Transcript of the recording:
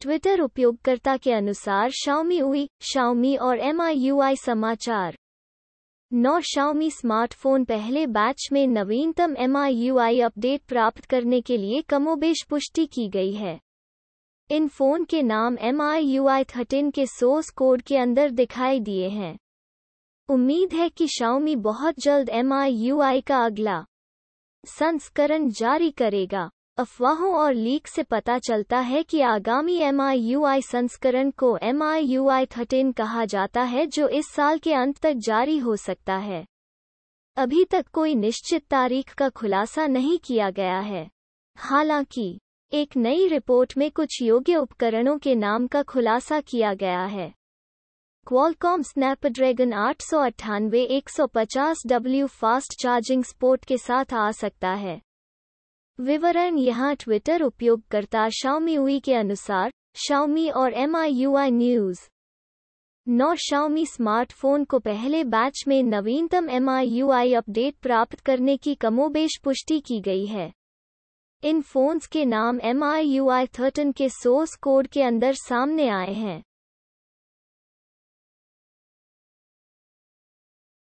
Twitter उपयोगकर्ता के अनुसार शाओमी उई शाओमी और एम समाचार नौ शाओमी स्मार्टफोन पहले बैच में नवीनतम एम अपडेट प्राप्त करने के लिए कमोबेश पुष्टि की गई है इन फोन के नाम एम आई थर्टीन के सोर्स कोड के अंदर दिखाई दिए हैं उम्मीद है कि शाओमी बहुत जल्द एम आई का अगला संस्करण जारी करेगा अफवाहों और लीक से पता चलता है कि आगामी एम संस्करण को एम आई थर्टीन कहा जाता है जो इस साल के अंत तक जारी हो सकता है अभी तक कोई निश्चित तारीख का खुलासा नहीं किया गया है हालांकि एक नई रिपोर्ट में कुछ योग्य उपकरणों के नाम का खुलासा किया गया है क्वालकॉम स्नैपड्रैगन आठ सौ अट्ठानवे एक सौ पचास डब्ल्यू फास्ट चार्जिंग स्पोर्ट के साथ आ सकता है विवरण यहाँ ट्विटर उपयोगकर्ता शाओमी उई के अनुसार शाओमी और एम न्यूज नौ शाओमी स्मार्टफोन को पहले बैच में नवीनतम एम अपडेट प्राप्त करने की कमोबेश पुष्टि की गई है इन फोन्स के नाम एम आई थर्टन के सोर्स कोड के अंदर सामने आए हैं